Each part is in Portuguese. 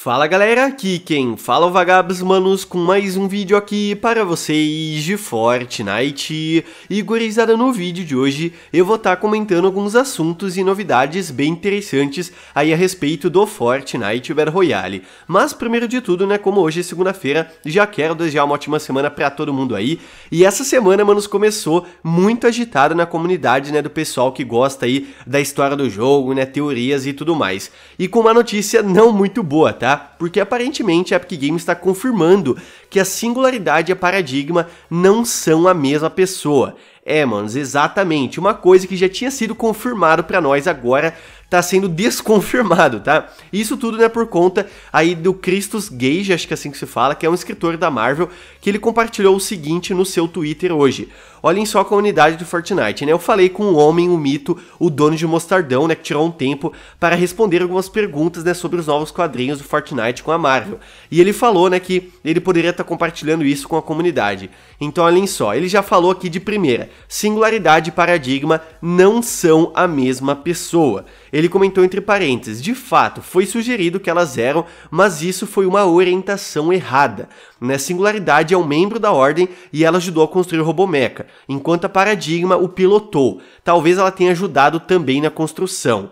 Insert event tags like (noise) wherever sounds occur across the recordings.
Fala galera, aqui quem fala é o Vagabos Manos com mais um vídeo aqui para vocês de Fortnite. E gurizada, no vídeo de hoje eu vou estar tá comentando alguns assuntos e novidades bem interessantes aí a respeito do Fortnite Battle Royale. Mas primeiro de tudo, né, como hoje é segunda-feira, já quero desejar uma ótima semana para todo mundo aí. E essa semana, manos, começou muito agitada na comunidade, né, do pessoal que gosta aí da história do jogo, né, teorias e tudo mais. E com uma notícia não muito boa, tá? tá? Porque aparentemente a Epic Games está confirmando que a singularidade e a paradigma não são a mesma pessoa. É, manos, exatamente, uma coisa que já tinha sido confirmado para nós agora está sendo (laughs) desconfirmado, tá? Isso tudo né, por conta aí do Christos Gage, acho que é assim que se fala, que é um escritor da Marvel, que ele compartilhou o seguinte no seu Twitter hoje. Olhem só a comunidade do Fortnite, né? Eu falei com o um homem, o um mito, o dono de Mostardão, né? Que tirou um tempo para responder algumas perguntas, né? Sobre os novos quadrinhos do Fortnite com a Marvel. E ele falou, né? Que ele poderia estar tá compartilhando isso com a comunidade. Então, olhem só. Ele já falou aqui de primeira. Singularidade e paradigma não são a mesma pessoa. Ele comentou entre parênteses: de fato, foi sugerido que elas eram, mas isso foi uma orientação errada. Né? Singularidade é um membro da ordem e ela ajudou a construir o Robomeca, enquanto a Paradigma o pilotou. Talvez ela tenha ajudado também na construção.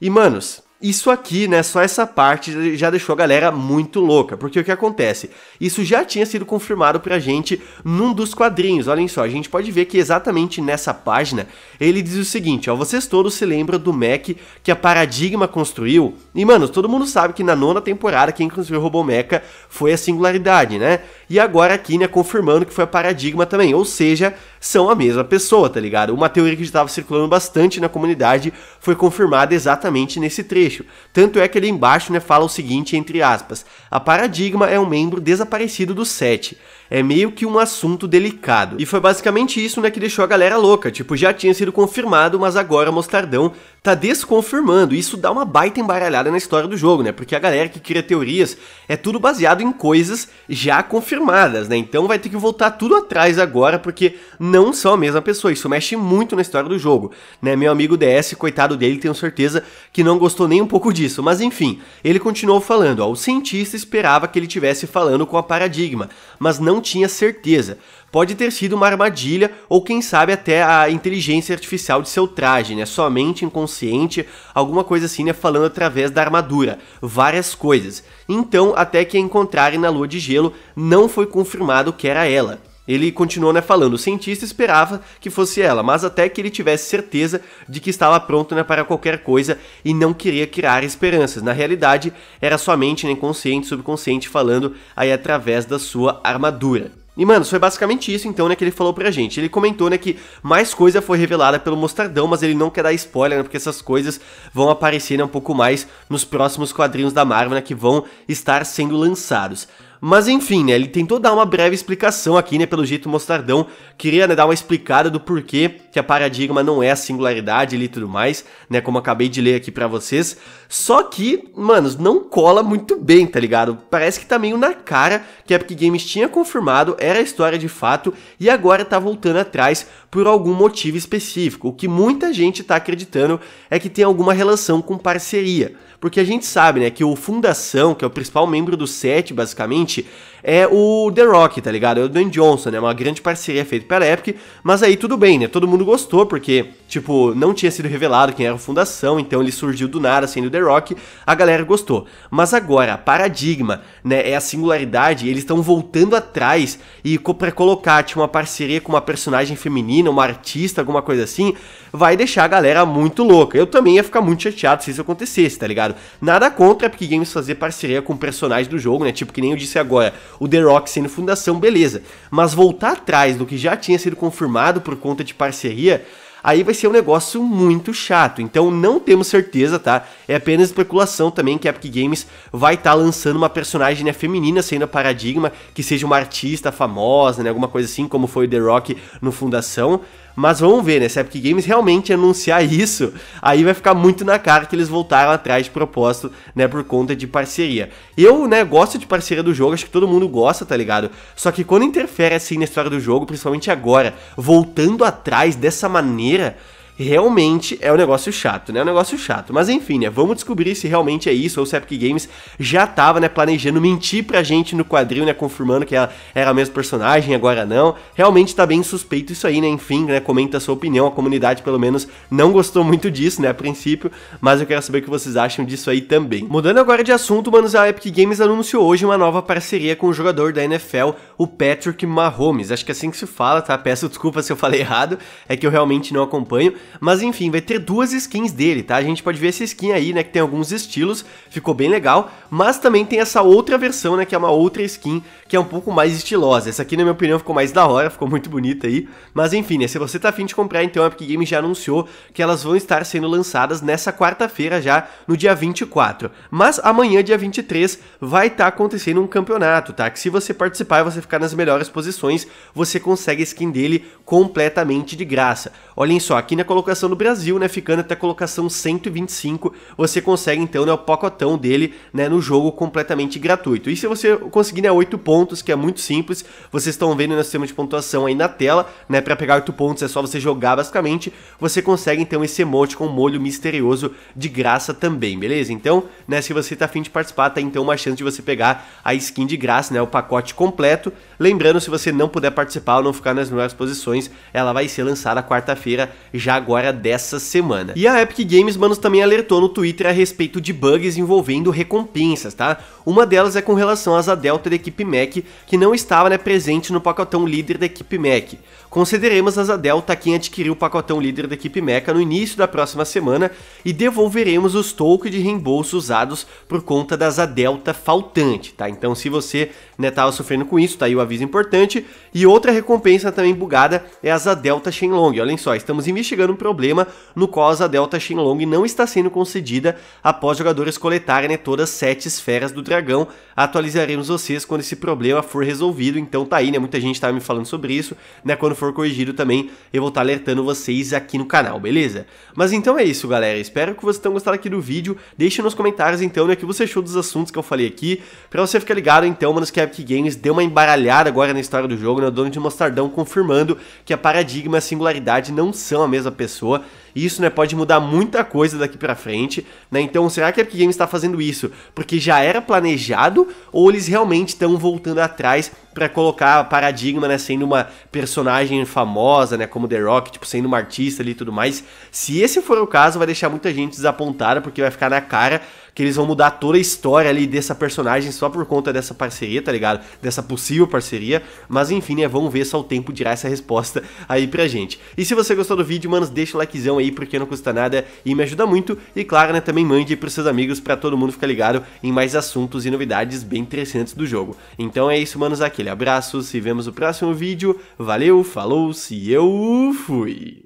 E, manos, isso aqui, né, só essa parte já deixou a galera muito louca, porque o que acontece? Isso já tinha sido confirmado pra gente num dos quadrinhos, olhem só, a gente pode ver que exatamente nessa página ele diz o seguinte, ó, vocês todos se lembram do Mac que a Paradigma construiu? E mano, todo mundo sabe que na nona temporada quem construiu o Mecha foi a Singularidade, né? e agora a né confirmando que foi a Paradigma também, ou seja, são a mesma pessoa, tá ligado? Uma teoria que estava circulando bastante na comunidade foi confirmada exatamente nesse trecho. Tanto é que ali embaixo, né, fala o seguinte, entre aspas, a Paradigma é um membro desaparecido do set. É meio que um assunto delicado. E foi basicamente isso, né, que deixou a galera louca. Tipo, já tinha sido confirmado, mas agora Mostardão tá desconfirmando. Isso dá uma baita embaralhada na história do jogo, né? Porque a galera que cria teorias é tudo baseado em coisas já confirmadas confirmadas, né? Então vai ter que voltar tudo atrás agora, porque não são a mesma pessoa. Isso mexe muito na história do jogo, né? Meu amigo DS, coitado dele, tenho certeza que não gostou nem um pouco disso. Mas enfim, ele continuou falando, ó. O cientista esperava que ele tivesse falando com a Paradigma, mas não tinha certeza pode ter sido uma armadilha ou quem sabe até a inteligência artificial de seu traje, né? Sua mente inconsciente, alguma coisa assim, né? Falando através da armadura, várias coisas. Então, até que a encontrarem na lua de gelo, não foi confirmado que era ela. Ele continuou né, falando, o cientista esperava que fosse ela, mas até que ele tivesse certeza de que estava pronto né, para qualquer coisa e não queria criar esperanças. Na realidade, era sua mente né, inconsciente, subconsciente, falando aí através da sua armadura. E, mano, foi basicamente isso, então, né, que ele falou pra gente. Ele comentou, né, que mais coisa foi revelada pelo Mostardão, mas ele não quer dar spoiler, né, porque essas coisas vão aparecer né, um pouco mais nos próximos quadrinhos da Marvel, né, que vão estar sendo lançados. Mas enfim, né, ele tentou dar uma breve explicação aqui, né, pelo jeito Mostardão queria né, dar uma explicada do porquê que a paradigma não é a singularidade ali e tudo mais, né, como acabei de ler aqui para vocês. Só que, manos, não cola muito bem, tá ligado? Parece que tá meio na cara que a Epic Games tinha confirmado, era a história de fato e agora tá voltando atrás por algum motivo específico. O que muita gente tá acreditando é que tem alguma relação com parceria, porque a gente sabe, né, que o Fundação, que é o principal membro do set, basicamente seguinte: é o The Rock, tá ligado? É o Dwayne Johnson, né? uma grande parceria feita pela Epic, mas aí tudo bem, né? Todo mundo gostou, porque, tipo, não tinha sido revelado quem era a fundação, então ele surgiu do nada sendo o The Rock, a galera gostou. Mas agora, paradigma, né? É a singularidade, eles estão voltando atrás e pra colocar, tipo, uma parceria com uma personagem feminina, uma artista, alguma coisa assim, vai deixar a galera muito louca. Eu também ia ficar muito chateado se isso acontecesse, tá ligado? Nada contra a Epic Games fazer parceria com personagens do jogo, né? Tipo, que nem eu disse agora, o The Rock sendo fundação, beleza. Mas voltar atrás do que já tinha sido confirmado por conta de parceria aí vai ser um negócio muito chato. Então não temos certeza, tá? É apenas especulação também que a Epic Games vai estar tá lançando uma personagem né, feminina sendo a Paradigma, que seja uma artista famosa, né? Alguma coisa assim, como foi o The Rock no Fundação. Mas vamos ver, né? Se a Epic Games realmente anunciar (laughs) isso, aí vai ficar muito na cara que eles voltaram atrás de propósito, né? Por conta de parceria. Eu, né, gosto de parceria do jogo, acho que todo mundo gosta, tá ligado? Só que quando interfere assim na história do jogo, principalmente agora, voltando atrás dessa maneira leren realmente é um negócio chato, né? É um negócio chato. Mas enfim, né? Vamos descobrir se realmente é isso ou se a Epic Games já tava, né, planejando mentir pra gente no quadril, né, confirmando que ela era a mesma personagem, agora não. Realmente tá bem suspeito isso aí, né? Enfim, né, comenta a sua opinião, a comunidade pelo menos não gostou muito disso, né, a princípio, mas eu quero saber o que vocês acham disso aí também. Mudando agora de assunto, manos, a Epic Games anunciou hoje uma nova parceria com o jogador da NFL, o Patrick Mahomes. Acho que é assim que se fala, tá? Peço desculpa se eu falei errado, é que eu realmente não acompanho, mas enfim, vai ter duas skins dele, tá? A gente pode ver essa skin aí, né, que tem alguns estilos, ficou bem legal. Mas também tem essa outra versão, né, que é uma outra skin que é um pouco mais estilosa. Essa aqui, na minha opinião, ficou mais da hora, ficou muito bonita aí. Mas enfim, né, se você tá afim de comprar, então a Epic Games já anunciou que elas vão estar sendo lançadas nessa quarta-feira já, no dia 24. Mas amanhã, dia 23, vai estar tá acontecendo um campeonato, tá? Que se você participar e você ficar nas melhores posições, você consegue a skin dele completamente de graça. Olhem só, aqui na colocação colocação no Brasil, né? Ficando até a colocação 125, você consegue então né, o pacotão dele né, no jogo completamente gratuito. E se você conseguir né, 8 pontos, que é muito simples, vocês estão vendo no sistema de pontuação aí na tela, né? Para pegar 8 pontos é só você jogar basicamente, você consegue então esse emote com molho misterioso de graça também, beleza? Então, né, se você tá afim de participar, tá então uma chance de você pegar a skin de graça, né? O pacote completo. Lembrando, se você não puder participar ou não ficar nas melhores posições, ela vai ser lançada quarta-feira já agora dessa semana. E a Epic Games, manos, também alertou no Twitter a respeito de bugs envolvendo recompensas, tá? Uma delas é com relação às asa delta da equipe Mac, que não estava né, presente no pacotão líder da equipe Mac. Concederemos as delta a quem adquiriu o pacotão líder da equipe Mecha no início da próxima semana e devolveremos os tokens de reembolso usados por conta das asa delta faltante, tá? Então se você né, tava sofrendo com isso, tá aí o aviso importante. E outra recompensa também bugada é a Delta Shenlong. Olhem só, estamos investigando um problema no qual a Zadelta Shenlong não está sendo concedida após jogadores coletarem né, todas as sete esferas do dragão. Atualizaremos vocês quando esse problema for resolvido, então tá aí, né, muita gente tava me falando sobre isso, né, quando for corrigido também eu vou estar tá alertando vocês aqui no canal, beleza? Mas então é isso, galera, espero que vocês tenham gostado aqui do vídeo, deixe nos comentários então, né, o que você achou dos assuntos que eu falei aqui, pra você ficar ligado então, manos, que a Epic Games deu uma embaralhada agora na história do jogo, né? O dono de Mostardão confirmando que a Paradigma e a Singularidade não são a mesma pessoa. E isso né, pode mudar muita coisa daqui para frente. Né? Então, será que a Epic Games está fazendo isso porque já era planejado ou eles realmente estão voltando atrás para colocar paradigma, né, sendo uma personagem famosa, né, como The Rock, tipo, sendo uma artista ali e tudo mais. Se esse for o caso, vai deixar muita gente desapontada, porque vai ficar na cara que eles vão mudar toda a história ali dessa personagem só por conta dessa parceria, tá ligado? Dessa possível parceria. Mas enfim, né, vamos ver só o tempo dirá essa resposta aí pra gente. E se você gostou do vídeo, mano, deixa o likezão aí, aí porque não custa nada e me ajuda muito. E claro, né, também mande para seus amigos para todo mundo ficar ligado em mais assuntos e novidades bem interessantes do jogo. Então é isso, manos, aquele abraço, se vemos no próximo vídeo. Valeu, falou, se eu fui.